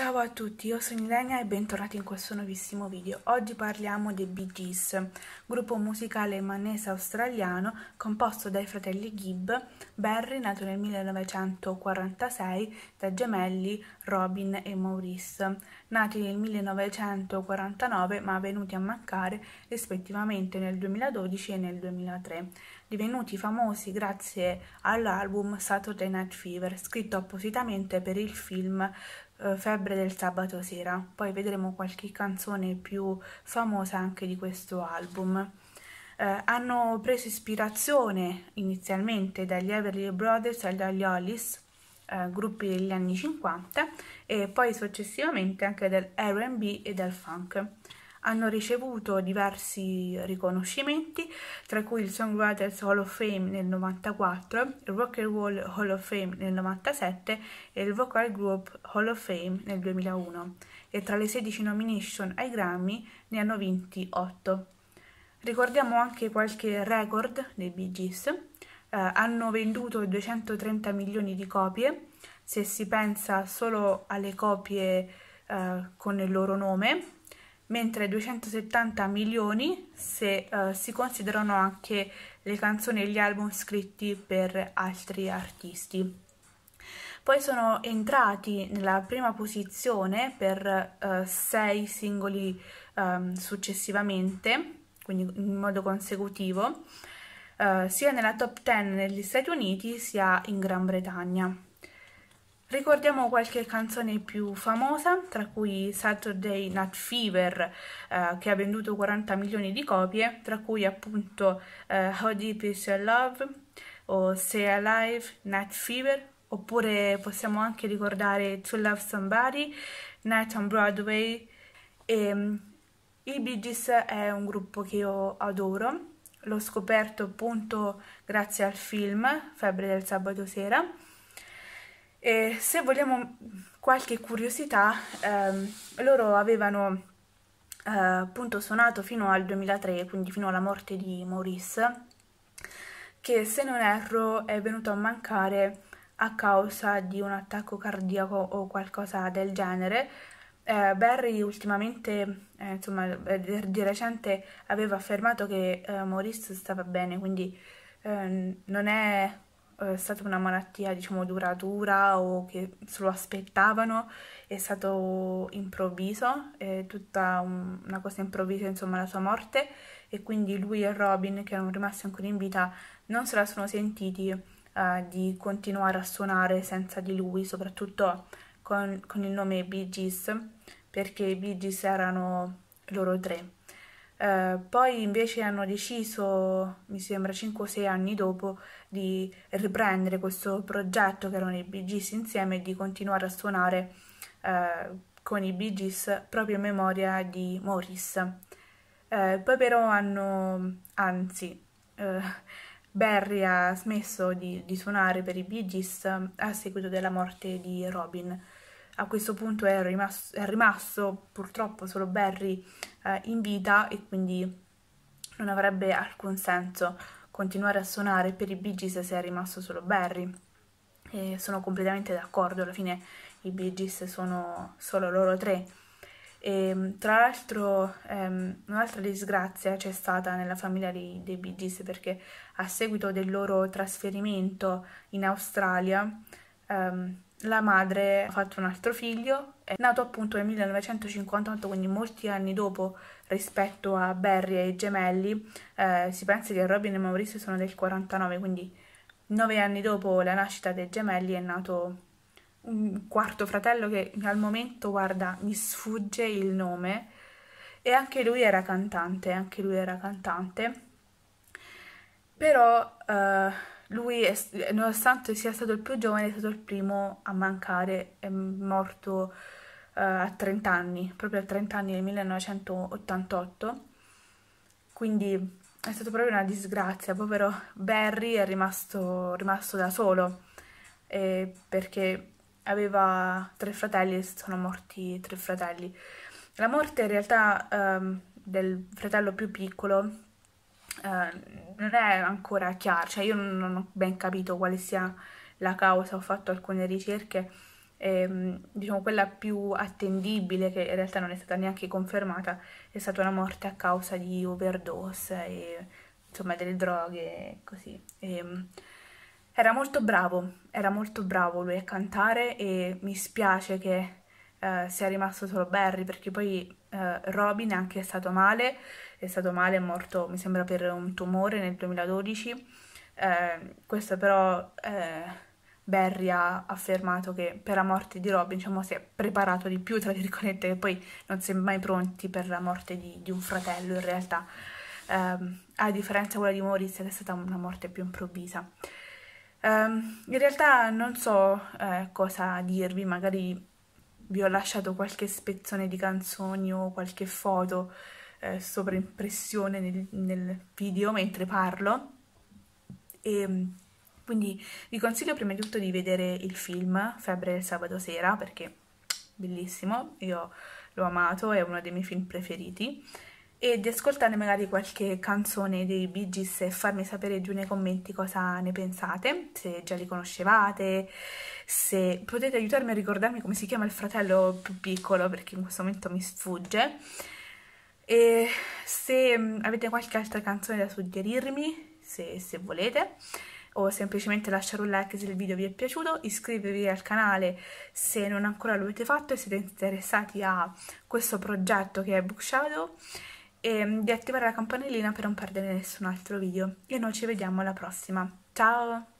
Ciao a tutti, io sono Ilenia e bentornati in questo nuovissimo video. Oggi parliamo dei Bee Gees, gruppo musicale emanese australiano composto dai fratelli Gibb, Barry nato nel 1946 da gemelli Robin e Maurice, nati nel 1949 ma venuti a mancare rispettivamente nel 2012 e nel 2003, divenuti famosi grazie all'album Saturday Night Fever, scritto appositamente per il film eh, febbre del sabato sera, poi vedremo qualche canzone più famosa anche di questo album. Eh, hanno preso ispirazione inizialmente dagli Everly Brothers e dagli Hollis, eh, gruppi degli anni 50, e poi successivamente anche dal RB e dal funk hanno ricevuto diversi riconoscimenti, tra cui il Songwriters Hall of Fame nel 94, il Rock and Roll Hall of Fame nel 97 e il Vocal Group Hall of Fame nel 2001 e tra le 16 nomination ai Grammy ne hanno vinti 8. Ricordiamo anche qualche record dei Bee Gees, eh, hanno venduto 230 milioni di copie, se si pensa solo alle copie eh, con il loro nome, mentre 270 milioni se uh, si considerano anche le canzoni e gli album scritti per altri artisti. Poi sono entrati nella prima posizione per uh, sei singoli um, successivamente, quindi in modo consecutivo, uh, sia nella top 10 negli Stati Uniti sia in Gran Bretagna. Ricordiamo qualche canzone più famosa, tra cui Saturday Night Fever, eh, che ha venduto 40 milioni di copie, tra cui appunto eh, How Deep Is Your Love o Stay Alive, Night Fever, oppure possiamo anche ricordare To Love Somebody, Night on Broadway. E, ehm, I Bee Gees è un gruppo che io adoro, l'ho scoperto appunto grazie al film Febbre del sabato sera e se vogliamo qualche curiosità, ehm, loro avevano eh, appunto suonato fino al 2003, quindi fino alla morte di Maurice, che se non erro è venuto a mancare a causa di un attacco cardiaco o qualcosa del genere. Eh, Barry ultimamente, eh, insomma, eh, di recente aveva affermato che eh, Maurice stava bene, quindi eh, non è è stata una malattia diciamo duratura o che se lo aspettavano, è stato improvviso, è tutta un, una cosa improvvisa insomma la sua morte e quindi lui e Robin che erano rimasti ancora in vita non se la sono sentiti uh, di continuare a suonare senza di lui, soprattutto con, con il nome Bee Gees perché i Bee Gees erano loro tre eh, poi invece hanno deciso, mi sembra 5 6 anni dopo, di riprendere questo progetto che erano i Bee Gees insieme e di continuare a suonare eh, con i Bee Gees proprio in memoria di Maurice. Eh, poi però hanno, anzi, eh, Barry ha smesso di, di, suonare per i Bee Gees a seguito della morte di Robin a questo punto è rimasto, è rimasto purtroppo solo Barry eh, in vita e quindi non avrebbe alcun senso continuare a suonare per i Bee Gees se è rimasto solo Barry. E sono completamente d'accordo, alla fine i Bee Gees sono solo loro tre. E, ehm, tra l'altro ehm, un'altra disgrazia c'è stata nella famiglia dei, dei Bee Gees perché a seguito del loro trasferimento in Australia ehm, la madre ha fatto un altro figlio, è nato appunto nel 1958, quindi molti anni dopo rispetto a Barry e i gemelli. Eh, si pensa che Robin e Maurizio sono del 49, quindi nove anni dopo la nascita dei gemelli è nato un quarto fratello che al momento, guarda, mi sfugge il nome. E anche lui era cantante, anche lui era cantante. Però... Eh, lui, è, eh, nonostante sia stato il più giovane, è stato il primo a mancare, è morto uh, a 30 anni, proprio a 30 anni nel 1988, quindi è stata proprio una disgrazia, povero Barry è rimasto, rimasto da solo, eh, perché aveva tre fratelli e sono morti tre fratelli. La morte in realtà um, del fratello più piccolo eh, non è ancora chiaro, cioè io non ho ben capito quale sia la causa, ho fatto alcune ricerche, ehm, diciamo quella più attendibile, che in realtà non è stata neanche confermata, è stata una morte a causa di overdose e insomma delle droghe così. e così. Ehm, era molto bravo, era molto bravo lui a cantare e mi spiace che eh, sia rimasto solo Barry, perché poi eh, Robin anche è stato male, è stato male, è morto mi sembra per un tumore nel 2012, eh, questo però eh, Barry ha affermato che per la morte di Robin diciamo, si è preparato di più, tra virgolette, che poi non si è mai pronti per la morte di, di un fratello in realtà. Um, a differenza quella di Maurizio che è stata una morte più improvvisa. Um, in realtà non so eh, cosa dirvi, magari vi ho lasciato qualche spezzone di canzoni o qualche foto eh, impressione nel, nel video mentre parlo e ehm, quindi vi consiglio prima di tutto di vedere il film Febbre del sabato sera perché bellissimo, io l'ho amato, è uno dei miei film preferiti e di ascoltare magari qualche canzone dei Bee Gees e farmi sapere giù nei commenti cosa ne pensate, se già li conoscevate, se potete aiutarmi a ricordarmi come si chiama il fratello più piccolo perché in questo momento mi sfugge e se mm, avete qualche altra canzone da suggerirmi, se, se volete o semplicemente lasciare un like se il video vi è piaciuto, iscrivervi al canale se non ancora lo avete fatto e siete interessati a questo progetto che è Bookshadow e ehm, di attivare la campanellina per non perdere nessun altro video. E noi ci vediamo alla prossima. Ciao!